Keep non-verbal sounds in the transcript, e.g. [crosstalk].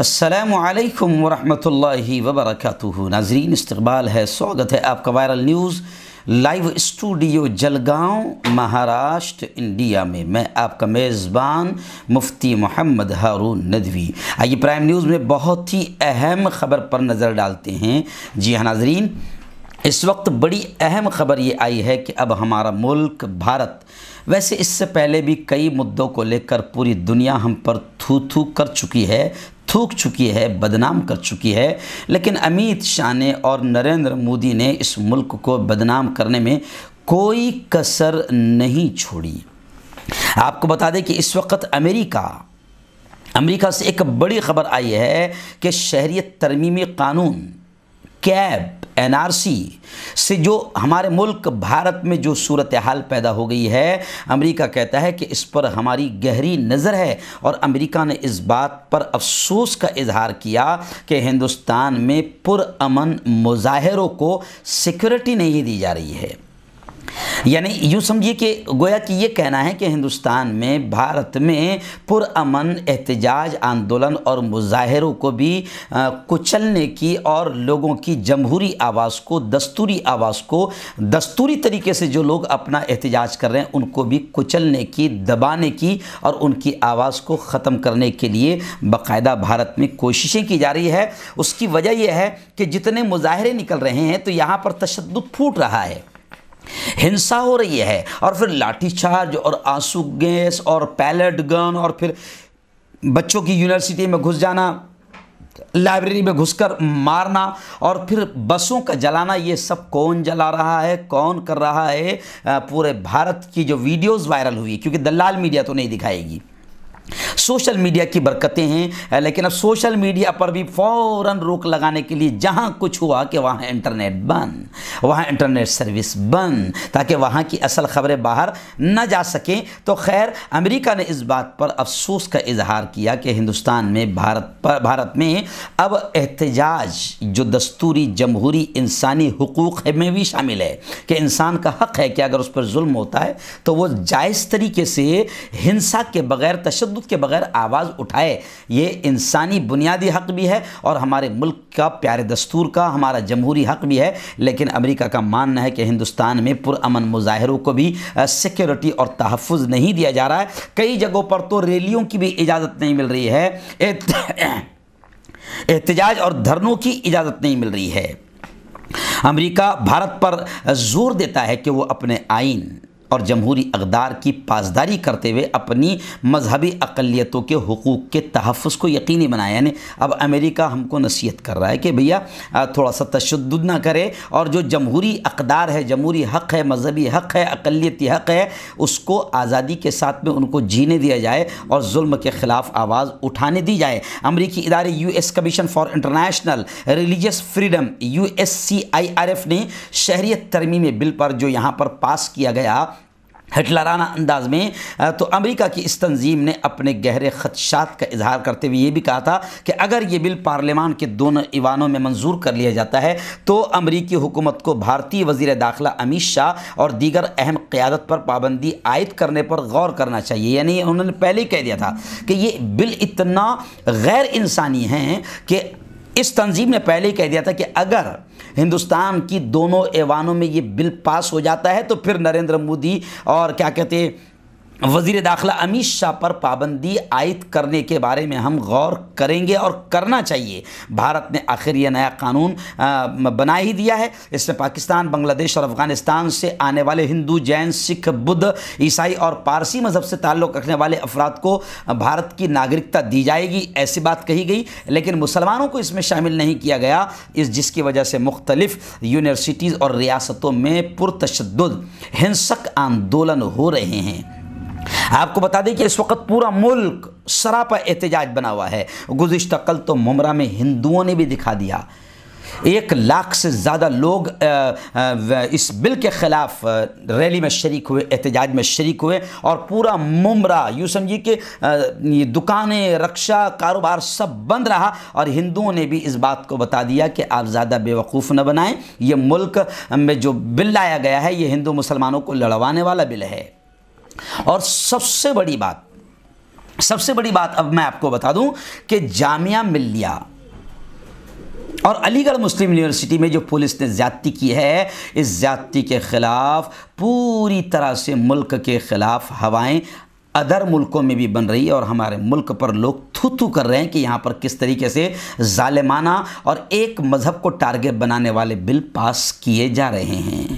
السلام علیکم ورحمۃ اللہ وبرکاتہ ناظرین استقبال ہے سواگت ہے آپ کا viral news live studio Jalgaon Maharashtra India میں میں آپ کا میزبان مفتی محمد ہارون ندوی آئیے پرائم نیوز میں بہت ہی اہم خبر پر نظر ڈالتے ہیں جی ہاں ناظرین اس وقت بڑی اہم خبر یہ آئی ہے کہ اب ہمارا ملک بھارت ویسے اس سے پہلے بھی کئی مدوں کو لے کر پوری دنیا ہم پر تھو تھو کر چکی ہے تھوک چکی ہے بدنام کر چکی ہے لیکن امیت شاہ نے اور نریندر مودی نے اس ملک کو بدنام کرنے میں کوئی کسر نہیں چھوڑی آپ کو بتا دیں کہ اس وقت امریکہ امریکہ سے ایک بڑی خبر آئی ہے کہ شہریت ترمیمی قانون کیب این آر سی سے جو ہمارے ملک بھارت میں جو صورتحال پیدا ہو گئی ہے امریکہ کہتا ہے کہ اس پر ہماری گہری نظر ہے اور امریکہ نے اس بات پر افسوس کا اظہار کیا کہ ہندوستان میں پرامن مظاہروں کو سیکورٹی نہیں دی جا رہی ہے یعنی یوں سمجھیے کہ گویا کہ یہ کہنا ہے کہ ہندوستان میں بھارت میں پرامن احتجاج آندولن اور مظاہروں کو بھی کچلنے کی اور لوگوں کی جمہوری آواز کو دستوری آواز کو دستوری طریقے سے جو لوگ اپنا احتجاج کر رہے ہیں ان کو بھی کچلنے کی دبانے کی اور ان کی آواز کو ختم کرنے کے لیے باقاعدہ بھارت میں کوششیں کی جا رہی ہے اس کی وجہ یہ ہے کہ جتنے مظاہرے نکل رہے ہیں تو یہاں پر تشدد پھوٹ رہا ہے ہنسا ہو رہی ہے اور پھر لاٹھی چارج اور آنسو گیس اور پیلٹ گن اور پھر بچوں کی یونیورسٹی میں گھس جانا لائبریری میں گھس کر مارنا اور پھر بسوں کا جلانا یہ سب کون جلا رہا ہے کون کر رہا ہے پورے بھارت کی جو ویڈیوز وائرل ہوئی کیونکہ دلال میڈیا تو نہیں دکھائے گی سوشل میڈیا کی برکتیں ہیں لیکن اب سوشل میڈیا پر بھی فوراً روک لگانے کے لیے جہاں کچھ ہوا کہ وہاں انٹرنیٹ بند وہاں انٹرنیٹ سروس بند تاکہ وہاں کی اصل خبریں باہر نہ جا سکیں تو خیر امریکہ نے اس بات پر افسوس کا اظہار کیا کہ ہندوستان میں بھارت پر بھارت میں اب احتجاج جو دستوری جمہوری انسانی حقوق میں بھی شامل ہے کہ انسان کا حق ہے کہ اگر اس پر ظلم ہوتا ہے تو وہ جائز طریقے سے ہنسا کے بغیر تشدد تشدد کے بغیر آواز اٹھائے یہ انسانی بنیادی حق بھی ہے اور ہمارے ملک کا پیارے دستور کا ہمارا جمہوری حق بھی ہے لیکن امریکہ کا ماننا ہے کہ ہندوستان میں پر امن مظاہروں کو بھی سیکیورٹی اور تحفظ نہیں دیا جا رہا ہے کئی جگہوں پر تو ریلیوں کی بھی اجازت نہیں مل رہی ہے [coughs] احتجاج اور دھرنوں کی اجازت نہیں مل رہی ہے امریکہ بھارت پر زور دیتا ہے کہ وہ اپنے آئین اور جمہوری اقدار کی پاسداری کرتے ہوئے اپنی مذہبی اقلیتوں کے حقوق کے تحفظ کو یقینی بنایا یعنی اب امریکہ ہم کو نصیحت کر رہا ہے کہ بھیا تھوڑا سا تشدد نہ کرے اور جو جمہوری اقدار ہے جمہوری حق ہے مذہبی حق ہے اقلیتی حق ہے اس کو آزادی کے ساتھ میں ان کو جینے دیا جائے اور ظلم کے خلاف آواز اٹھانے دی جائے امریکی ادارے U S commission for international religious freedom U S C I R F نے شہریت ترمیم بل پر جو یہاں پر پاس کیا گیا ہٹلرانہ انداز میں تو امریکہ کی اس تنظیم نے اپنے گہرے خدشات کا اظہار کرتے ہوئے یہ بھی کہا تھا کہ اگر یہ بل پارلیمان کے دونوں ایوانوں میں منظور کر لیا جاتا ہے تو امریکی حکومت کو بھارتی وزیر داخلہ امیت شاہ اور دیگر اہم قیادت پر پابندی عائد کرنے پر غور کرنا چاہیے یعنی انہوں نے پہلے ہی کہہ دیا تھا کہ یہ بل اتنا غیر انسانی ہیں کہ اس تنظیم نے پہلے ہی کہہ دیا تھا کہ اگر ہندوستان کی دونوں ایوانوں میں یہ بل پاس ہو جاتا ہے تو پھر نریندر مودی اور کیا کہتے وزیر داخلہ امیش شاہ پر پابندی عائد کرنے کے بارے میں ہم غور کریں گے اور کرنا چاہیے بھارت نے آخر یہ نیا قانون بنا ہی دیا ہے اس میں پاکستان بنگلہ دیش اور افغانستان سے آنے والے ہندو جین سکھ بدھ عیسائی اور پارسی مذہب سے تعلق رکھنے والے افراد کو بھارت کی ناگرکتا دی جائے گی ایسی بات کہی گئی لیکن مسلمانوں کو اس میں شامل نہیں کیا گیا اس جس کی وجہ سے مختلف یونیورسٹیز اور ریاستوں میں پرتشدد ہنسک آندولن ہو رہے ہیں آپ کو بتا دیں کہ اس وقت پورا ملک سراپا احتجاج بنا ہوا ہے گزشتہ کل تو ممرہ میں ہندوؤں نے بھی دکھا دیا ایک لاکھ سے زیادہ لوگ اس بل کے خلاف ریلی میں شریک ہوئے احتجاج میں شریک ہوئے اور پورا ممرہ یوں سمجھیے کہ دکانیں رکشہ کاروبار سب بند رہا اور ہندوؤں نے بھی اس بات کو بتا دیا کہ آپ زیادہ بے وقوف نہ بنائیں یہ ملک میں جو بل لایا گیا ہے یہ ہندو مسلمانوں کو لڑوانے والا بل ہے اور سب سے بڑی بات سب سے بڑی بات اب میں آپ کو بتا دوں کہ جامعہ ملیہ اور علی گڑھ مسلم یونیورسٹی میں جو پولیس نے زیادتی کی ہے اس زیادتی کے خلاف پوری طرح سے ملک کے خلاف ہوائیں ادر ملکوں میں بھی بن رہی ہے اور ہمارے ملک پر لوگ تھو تھو کر رہے ہیں کہ یہاں پر کس طریقے سے ظالمانہ اور ایک مذہب کو ٹارگٹ بنانے والے بل پاس کیے جا رہے ہیں